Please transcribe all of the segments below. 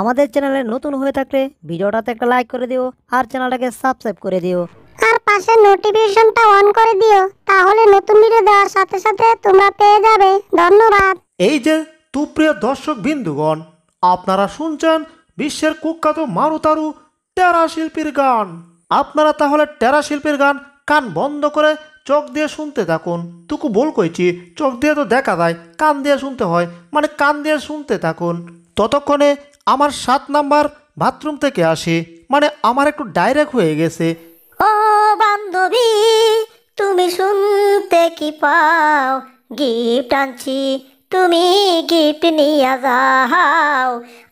আমাদের চ্যানেলে নতুন হয়ে থাকলে ভিডিওটাতে একটা লাইক করে দিও আর চ্যানেলটাকে সাবস্ক্রাইব করে দিও আর পাশে নোটিফিকেশনটা অন করে দিও তাহলে নতুন ভিডিও দেওয়ার সাথে সাথে তোমরা পেয়ে যাবে ধন্যবাদ এই যে তুপ্রিয় দর্শক বিন্দুগণ আপনারা শুনছেন বিশ্বের কুখ্যাত মারুতারু টেরা শিল্পীর গান আপনারা তাহলে টেরা শিল্পীর গান কান বন্ধ করে চোখ দিয়ে শুনতে থাকুন তুকু বল কইছি চোখ দিয়ে তো দেখা যায় কান দিয়ে শুনতে হয় মানে কান দিয়ে শুনতে থাকুন ততক্ষণে আমার সাত নাম্বার বাথরুম থেকে আসি মানে আমার একটু ডাইরেক্ট হয়ে গেছে ও বান্ধবী তুমি শুনতে কি পাও গিফট আনছি তুমি গিফট নিয়ে যাও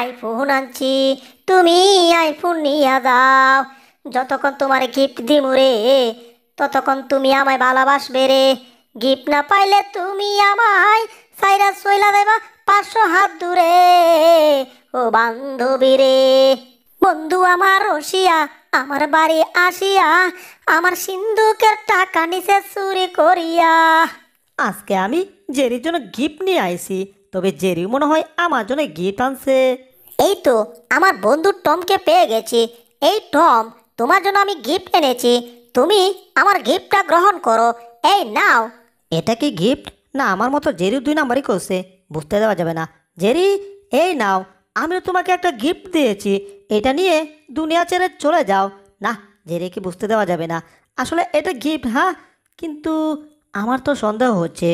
আইফোন আনছি তুমি আইফোন নিয়ে যাও যতক্ষণ তোমার গিফট দিমুরে রে ততক্ষণ তুমি আমায় ভালোবাসবে রে গিফট না পাইলে তুমি আমায় সাইরাস সইলা দেবা পাঁচশো হাত দূরে ও বান্ধবী রে বন্ধু আমার রসিয়া আমার বাড়ি আসিয়া আমার সিন্ধুকের টাকা নিচে চুরি করিয়া আজকে আমি জেরির জন্য গিফট নিয়ে আইছি তবে জেরি মনে হয় আমার জন্য গিফট আনছে এই তো আমার বন্ধু টমকে পেয়ে গেছি এই টম তোমার জন্য আমি গিফট এনেছি তুমি আমার গিফটটা গ্রহণ করো এই নাও এটা কি গিফট না আমার মতো জেরি দুই নাম্বারই করছে বুঝতে দেওয়া যাবে না জেরি এই নাও আমি তোমাকে একটা গিফট দিয়েছি এটা নিয়ে দুনিয়া ছেড়ে চলে যাও না জেরিকে বুঝতে দেওয়া যাবে না আসলে এটা গিফট হ্যাঁ কিন্তু আমার তো সন্দেহ হচ্ছে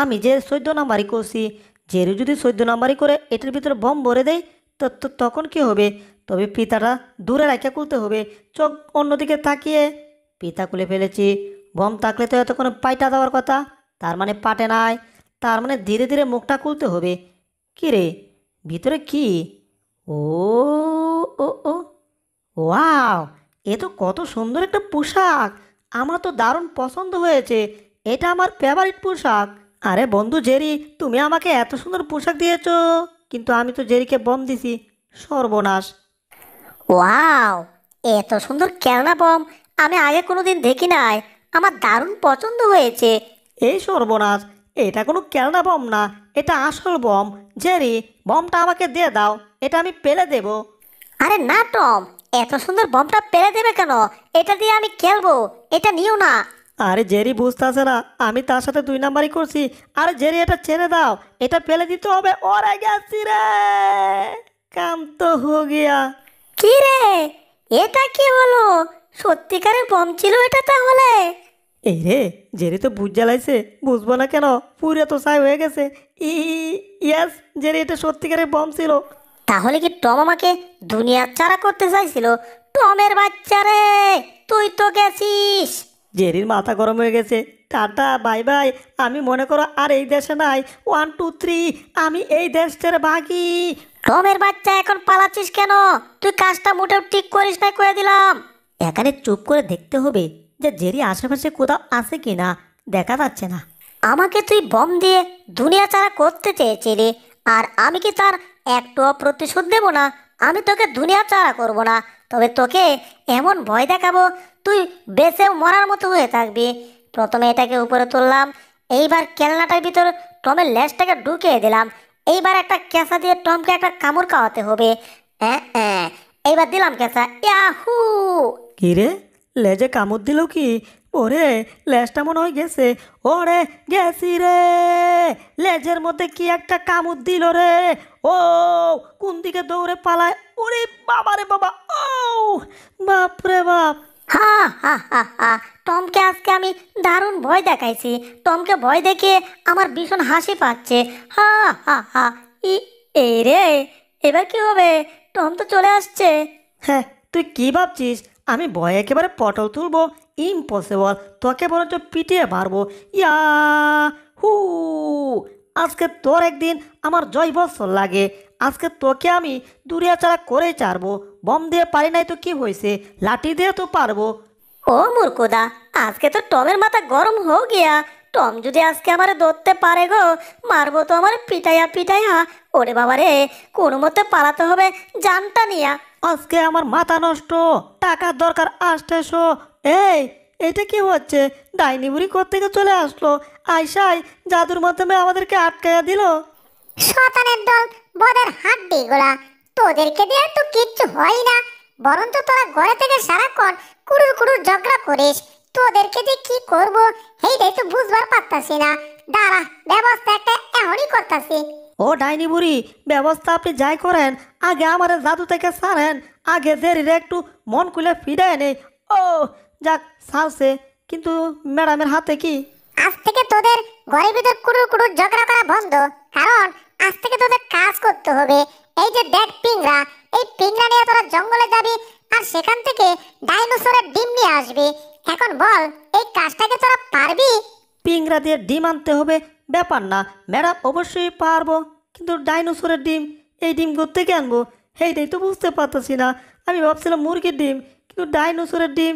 আমি যে চোদ্দ নাম্বারই করছি জেরি যদি চোদ্দ নাম্বারই করে এটার ভিতরে বম ভরে দেয় তো তখন কি হবে তবে পিতাটা দূরে রাখা খুলতে হবে চোখ অন্যদিকে তাকিয়ে পিতা খুলে ফেলেছি বম তাকলে তো এতক্ষণ পাইটা দেওয়ার কথা তার মানে পাটে নাই তার মানে ধীরে ধীরে মুখটা খুলতে হবে কী রে ভিতরে কি ও ও ও ওয়াও এ তো কত সুন্দর একটা পোশাক আমার তো দারুণ পছন্দ হয়েছে এটা আমার ফেভারিট পোশাক আরে বন্ধু জেরি তুমি আমাকে এত সুন্দর পোশাক দিয়েছ কিন্তু আমি তো জেরিকে বম দিছি সর্বনাশ ওয়াও এত সুন্দর কেননা বম আমি আগে কোনোদিন দেখি নাই আমার দারুণ পছন্দ হয়েছে এই সর্বনাশ এটা কোনো কেলনা বম না এটা আসল বম জেরি বমটা আমাকে দিয়ে দাও এটা আমি পেলে দেব আরে না টম এত সুন্দর বমটা পেলে দেবে কেন এটা দিয়ে আমি খেলবো এটা নিও না আরে জেরি বুঝতেছে না আমি তার সাথে দুই নাম্বারই করছি আরে জেরি এটা ছেড়ে দাও এটা পেলে দিতে হবে ওরে গেছি রে কান্ত হো গিয়া কি রে এটা কি হলো সত্যিকারের বম ছিল এটা তাহলে এই রে জেরি তো বুঝ জ্বালাইছে বুঝবো না কেন পুরে তো সাই হয়ে গেছে ই ইয়াস জেরি এটা সত্যিকারের বম ছিল তাহলে কি টম আমাকে দুনিয়ার চারা করতে চাইছিল টমের বাচ্চা রে তুই তো গেছিস জেরির মাথা গরম হয়ে গেছে টাটা বাই বাই আমি মনে করো আর এই দেশে নাই ওয়ান টু থ্রি আমি এই দেশটার বাকি রমের বাচ্চা এখন পালাচ্ছিস কেন তুই কাজটা মোটেও ঠিক করিস না করে দিলাম এখানে চুপ করে দেখতে হবে যে জেরি আশেপাশে কোথাও আছে কি না দেখা যাচ্ছে না আমাকে তুই বম দিয়ে দুনিয়া চারা করতে চেয়েছিলি আর আমি কি তার একটু প্রতিশোধ দেবো না আমি তোকে দুনিয়া চারা করব না তবে তোকে এমন ভয় দেখাবো তুই বেঁচেও মরার মতো হয়ে থাকবি প্রথমে এটাকে উপরে তুললাম এইবার কেলনাটার ভিতর টমের লেজটাকে ঢুকিয়ে দিলাম এইবার একটা ক্যাঁচা দিয়ে টমকে একটা কামড় খাওয়াতে হবে এইবার দিলাম ক্যাঁচা ইয়াহু কি রে লেজে কামড় দিল কি ওরে লেজটা মনে হয় গেছে ওরে গেছি রে লেজের মধ্যে কি একটা কামড় দিল রে ও কোন দিকে দৌড়ে পালায় ওরে বাবা রে বাবা ও বাপরে বাপ হা হা হা হা টমকে আজকে আমি দারুণ ভয় দেখাইছি টমকে ভয় দেখে আমার ভীষণ হাসি পাচ্ছে হা হা হা ই এই রে এবার কি হবে টম তো চলে আসছে হ্যাঁ তুই কি ভাবছিস আমি ভয়ে একেবারে পটল তুলবো ইম্পসিবল তোকে বরঞ্চ পিটিয়ে মারবো ইয়া হু আজকে তোর একদিন আমার জয় বছর লাগে আজকে তোকে আমি দূরে ছাড়া করে চারবো বম দিয়ে পারি নাই তো কি হয়েছে লাঠি দিয়ে তো পারবো ও মূর্খদা আজকে তো টমের মাথা গরম হো গিয়া টম যদি আজকে আমার ধরতে পারে গো মারবো তো আমার পিটাইয়া পিটাইয়া ওরে বাবা রে কোনো মতে পালাতে হবে জানটা নিয়া আজকে আমার মাথা নষ্ট টাকার দরকার শো এই এটা কি হচ্ছে ডাইনি বুড়ি কোথেকে চলে আসলো আয়সাই জাদুর মাধ্যমে আমাদেরকে আটকাইয়া দিল শতানের দল বদের হাড্ডি গোলা তোদেরকে দিয়ে তো কিচ্ছু হয় না বরং তো তোরা ঘরে থেকে সারাক্ষণ কুড়ুর কুড়ুর ঝগড়া করিস তোদেরকে দিয়ে কি করব এইটাই তো বুঝবার পারতাসি না দাঁড়া ব্যবস্থা একটা এমনই করতাসি ও ডাইনি বুড়ি ব্যবস্থা আপনি যাই করেন আগে আমার জাদু থেকে সারেন আগে দেরিরে একটু মন খুলে ফিরে এনে ও যাক সাউসে কিন্তু ম্যাডামের হাতে কি আজ থেকে তোদের ঘরের ভিতর কুড়ুর কুড়ুর ঝগড়া করা বন্ধ কারণ আজ থেকে তোদের কাজ করতে হবে এই যে দেখ পিংরা এই পিংরা নিয়ে তোরা জঙ্গলে যাবি আর সেখান থেকে ডাইনোসরের ডিম নিয়ে আসবি এখন বল এই কাজটাকে তোরা পারবি পিংরা দিয়ে ডিম আনতে হবে ব্যাপার না ম্যাডাম অবশ্যই পারবো কিন্তু ডাইনোসরের ডিম এই ডিম থেকে আনবো এইটাই তো বুঝতে পারতেছি না আমি ভাবছিলাম মুরগির ডিম কিন্তু ডাইনোসরের ডিম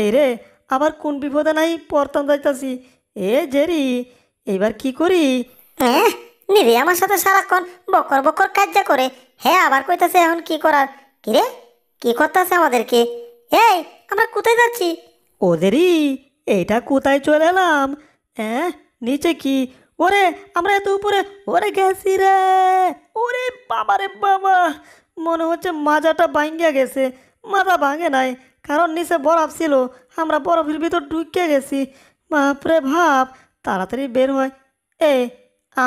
এই রে আবার কোন বিপদে নাই পড়তাম যাইতাছি এ জেরি এবার কি করি হ্যাঁ নিরে আমার সাথে সারাক্ষণ বকর বকর কাজ্যা করে হ্যাঁ আবার কইতাছে এখন কি করার কিরে কি করতেছে আমাদেরকে এই আমরা কোথায় যাচ্ছি ওদেরই এটা কোথায় চলে এলাম হ্যাঁ নিচে কি ওরে আমরা এত উপরে ওরে গেছি রে ওরে বাবা রে বাবা মনে হচ্ছে মাজাটা ভাঙ্গিয়া গেছে মাজা ভাঙে নাই কারণ নিচে বরফ ছিল আমরা বরফের ভিতর ঢুকিয়ে গেছি বাপরে ভাব তাড়াতাড়ি বের হয় এ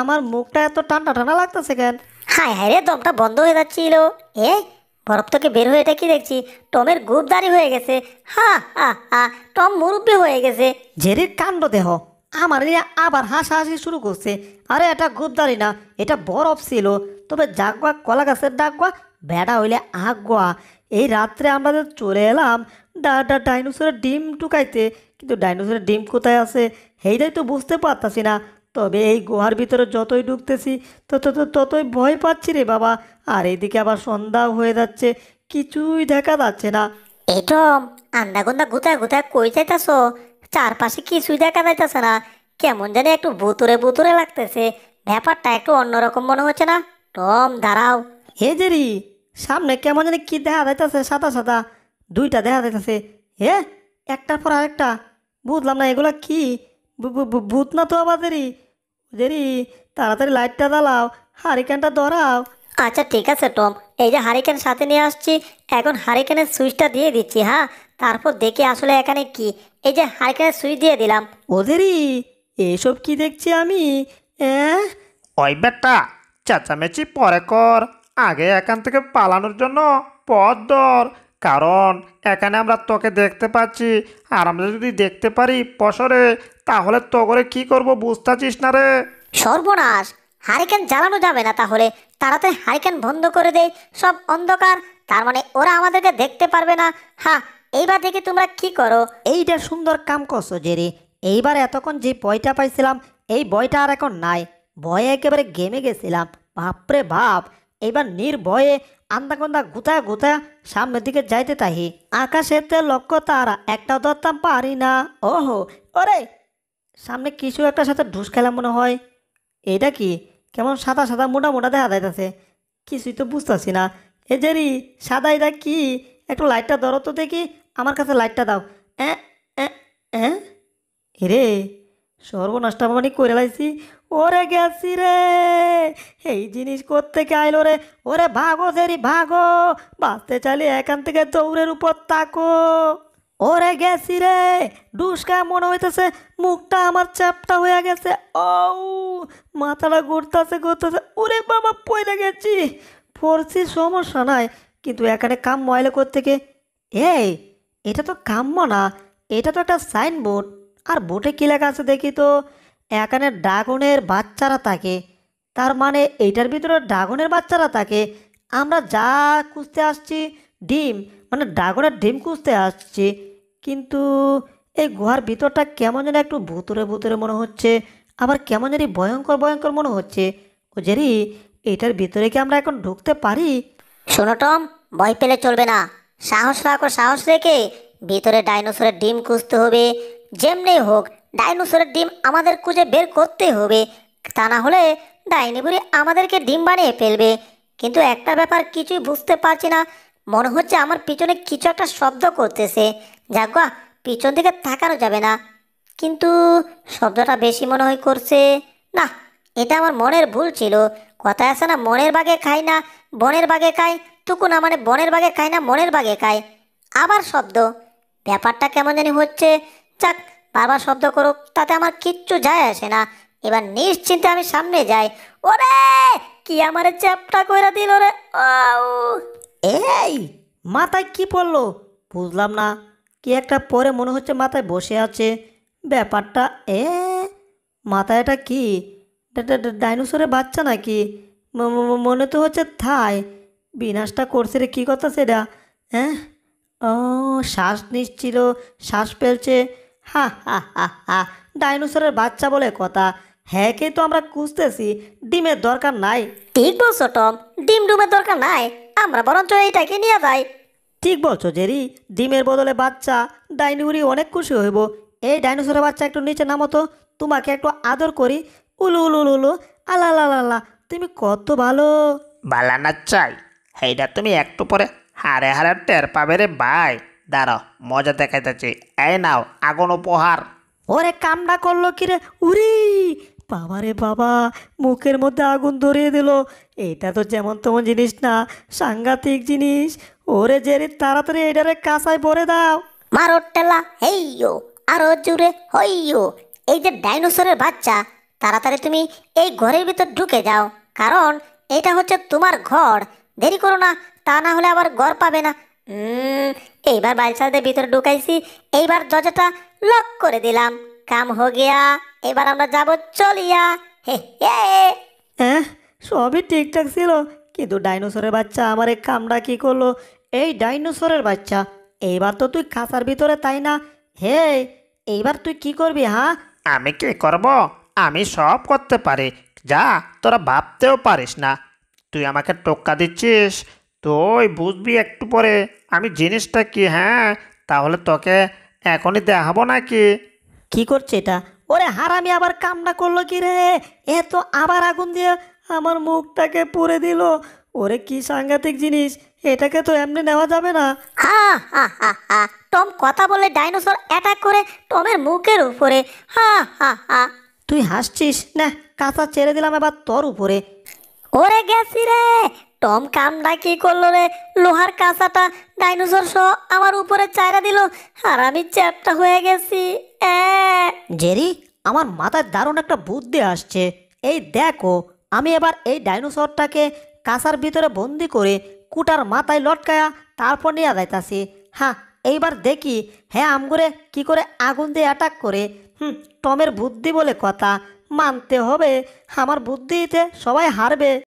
আমার মুখটা এত ঠান্ডা ঠান্ডা লাগতেছে কেন হায় হায় রে দমটা বন্ধ হয়ে যাচ্ছিল এ বরফ থেকে বের হয়ে এটা কি দেখছি টমের গ্রুপ দাঁড়িয়ে হয়ে গেছে হা হা হা টম মুরব্বী হয়ে গেছে ঝেরির কাণ্ড দেহ আমার আবার হাসাহাসি শুরু করছে আরে এটা গুপদারি না এটা বরফ ছিল তবে জাগুয়া কলা গাছের ডাকুয়া বেড়া হইলে আগুয়া এই রাত্রে আমরা যে চলে এলাম ডা ডা ডাইনোসরের ডিম টুকাইতে কিন্তু ডাইনোসরের ডিম কোথায় আছে সেইটাই তো বুঝতে পারতাছি না তবে এই গুহার ভিতরে যতই ঢুকতেছি তত তো ততই ভয় পাচ্ছি রে বাবা আর এদিকে আবার সন্ধ্যা হয়ে যাচ্ছে কিছুই দেখা যাচ্ছে না এটম আন্দাগোন্দা গুতা গুতা কই যাইতাস চারপাশে কিছুই দেখা যাইতাছে না কেমন জানি একটু বোতরে বোতরে লাগতেছে ব্যাপারটা একটু অন্যরকম মনে হচ্ছে না টম দাঁড়াও হে জেরি সামনে কেমন জানি কি দেখা যাইতেছে সাদা সাদা দুইটা দেখা যাইতেছে হে একটার পর আরেকটা বুঝলাম না এগুলা কি ভূত না তো আমাদেরই ওদেরই তাড়াতাড়ি লাইটটা জ্বালাও হারিকেনটা ধরাও আচ্ছা ঠিক আছে টম এই যে হারিকেন সাথে নিয়ে আসছি এখন হারিকেনের সুইচটা দিয়ে দিচ্ছি হ্যাঁ তারপর দেখি আসলে এখানে কি এই যে হারিকেনের সুইচ দিয়ে দিলাম ওদেরই এসব কি দেখছি আমি ওই বেটা চেঁচামেচি পরে কর আগে এখান থেকে পালানোর জন্য পথ ধর কারণ এখানে আমরা তোকে দেখতে পাচ্ছি আর আমরা যদি দেখতে পারি পশরে তাহলে তো করে কি করব বুঝতেছিস না রে সর্বনাশ হারিকেন জ্বালানো যাবে না তাহলে তাড়াতাড়ি হারিকেন বন্ধ করে দেয় সব অন্ধকার তার মানে ওরা আমাদেরকে দেখতে পারবে না হ্যাঁ এইবার দেখি তোমরা কি করো এইটা সুন্দর কাম করছো জেরি এইবার এতক্ষণ যে বইটা পাইছিলাম এই বইটা আর এখন নাই ভয়ে একেবারে গেমে গেছিলাম বাপরে বাপ এবার নির্ভয়ে আন্দাগোন্দা গুতা গুতা সামনের দিকে যাইতে তাহি আকাশেতে লক্ষ্য তারা একটা ধরতাম পারি না ওহো ওরে সামনে কিছু একটা সাথে ঢুস খেলা মনে হয় এটা কি কেমন সাদা সাদা মোটা মোটা দেখা যাইতেছে কিছুই তো বুঝতেছি না এ জেরি সাদা এটা কি একটু লাইটটা ধরো তো দেখি আমার কাছে লাইটটা দাও অ্যাঁ হ্যাঁ হ্যাঁ রে সর্বনাশটা মানে করে লাইছি ওরে গেছি রে এই জিনিস কে আইলো রে ওরে ভাগো সেরি ভাগো বাঁচতে চালি এখান থেকে দৌড়ের উপর তাকো ওরে গেছি রে ডুসকা মনে হইতেছে মুখটা আমার চাপটা হয়ে গেছে ও মাথাটা ঘুরতেছে ঘুরতেছে ওরে বাবা পয়লা গেছি পড়ছি সমস্যা নাই কিন্তু এখানে কাম ময়লা কে এই এটা তো কাম্য না এটা তো একটা সাইনবোর্ড আর বোটে কী লেখা আছে দেখি তো এখানে ড্রাগনের বাচ্চারা থাকে তার মানে এইটার ভিতরে ড্রাগনের বাচ্চারা থাকে আমরা যা খুঁজতে আসছি ডিম মানে ড্রাগনের ডিম খুঁজতে আসছি কিন্তু এই গুহার ভিতরটা কেমন যেন একটু ভুতুরে ভুতুরে মনে হচ্ছে আবার কেমন যেন ভয়ঙ্কর ভয়ঙ্কর মনে হচ্ছে ও জেরি এটার ভিতরে কি আমরা এখন ঢুকতে পারি শোনো টম ভয় পেলে চলবে না সাহস রাখো সাহস রেখে ভিতরে ডাইনোসরের ডিম খুঁজতে হবে যেমনি হোক ডাইনোসরের ডিম আমাদের খুঁজে বের করতে হবে তা না হলে ডাইনিবুড়ি আমাদেরকে ডিম বানিয়ে ফেলবে কিন্তু একটা ব্যাপার কিছুই বুঝতে পারছি না মনে হচ্ছে আমার পিছনে কিছু একটা শব্দ করতেছে যাগুয়া পিছন দিকে থাকানো যাবে না কিন্তু শব্দটা বেশি মনে হয় করছে না এটা আমার মনের ভুল ছিল কথা আছে না মনের বাগে খাই না বনের বাগে খাই টুকু না মানে বনের বাগে খাই না মনের বাগে খাই আবার শব্দ ব্যাপারটা কেমন জানি হচ্ছে যাক বারবার শব্দ করুক তাতে আমার কিচ্ছু যায় আসে না এবার নিশ্চিন্তে আমি সামনে যাই ওরে কি আমার চ্যাপটা করে দিল রে এই মাথায় কি পড়লো বুঝলাম না কি একটা পরে মনে হচ্ছে মাথায় বসে আছে ব্যাপারটা এ মাথায় এটা কি ডাইনোসরের বাচ্চা নাকি মনে তো হচ্ছে থাই বিনাশটা করছে রে কী কথা সেটা হ্যাঁ ও শ্বাস নিচ্ছিল শ্বাস ফেলছে হা হা হা হা ডাইনোসরের বাচ্চা বলে কথা হ্যাঁকে তো আমরা খুঁজতেছি ডিমের দরকার নাই ঠিক বলছো টম ডিম ডুমের দরকার নাই আমরা বরঞ্চ এইটাকে নিয়ে যাই ঠিক বলছো জেরি ডিমের বদলে বাচ্চা ডাইনিউরি অনেক খুশি হইব এই ডাইনোসরের বাচ্চা একটু নিচে নামো তো তোমাকে একটু আদর করি উলু উলু উলু আলা আলা তুমি কত ভালো বালানা চাই এইটা তুমি একটু পরে হারে হারে টের পাবে রে বাই দাঁড়াও মজা দেখাইতেছি এই নাও আগুন উপহার ওরে কামনা করলো কিরে উরি বাবারে বাবা মুখের মধ্যে আগুন ধরিয়ে দিল এটা তো যেমন তেমন জিনিস না সাংঘাতিক জিনিস ওরে জেরে তাড়াতাড়ি এটারে কাঁসায় ভরে দাও মারো টেলা হেইও আরো জুড়ে হইও এই যে ডাইনোসরের বাচ্চা তাড়াতাড়ি তুমি এই ঘরের ভিতর ঢুকে যাও কারণ এটা হচ্ছে তোমার ঘর দেরি করো না তা না হলে আবার ঘর পাবে না এইবার বালছালদের ভিতরে ঢুকাইছি এইবার দরজাটা লক করে দিলাম কাম হো গিয়া এবার আমরা যাব চলিয়া হে হে হ্যাঁ সবই ঠিকঠাক ছিল কিন্তু ডাইনোসরের বাচ্চা আমার এই কামটা কি করলো এই ডাইনোসরের বাচ্চা এইবার তো তুই খাঁচার ভিতরে তাই না হে এইবার তুই কি করবি হ্যাঁ আমি কি করব আমি সব করতে পারি যা তোরা ভাবতেও পারিস না তুই আমাকে টোক্কা দিচ্ছিস তুই বুঝবি একটু পরে আমি জিনিসটা কি হ্যাঁ তাহলে তোকে এখনই দেখাবো নাকি কি করছে এটা ওরে হারামি আবার কামনা করলো কি রে এ তো আবার আগুন দিয়ে আমার মুখটাকে পুড়ে দিল ওরে কি সাংঘাতিক জিনিস এটাকে তো এমনি নেওয়া যাবে না হা হা হা হা টম কথা বলে ডাইনোসর অ্যাটাক করে টমের মুখের উপরে হা হা হা তুই হাসছিস না কাঁচা ছেড়ে দিলাম এবার তোর উপরে ওরে গেছি রে টম কামটা কি করলো রে লোহার কাঁচাটা ডাইনোসর সহ আমার উপরে চায়রা দিল আর আমি চ্যাপটা হয়ে গেছি জেরি আমার মাথায় দারুণ একটা বুদ্ধি আসছে এই দেখো আমি এবার এই ডাইনোসরটাকে কাঁচার ভিতরে বন্দি করে কুটার মাথায় লটকায়া তারপর নিয়ে যাইতাছি হ্যাঁ এইবার দেখি হ্যাঁ আমগুরে কি করে আগুন দিয়ে অ্যাটাক করে হুম টমের বুদ্ধি বলে কথা মানতে হবে আমার বুদ্ধিতে সবাই হারবে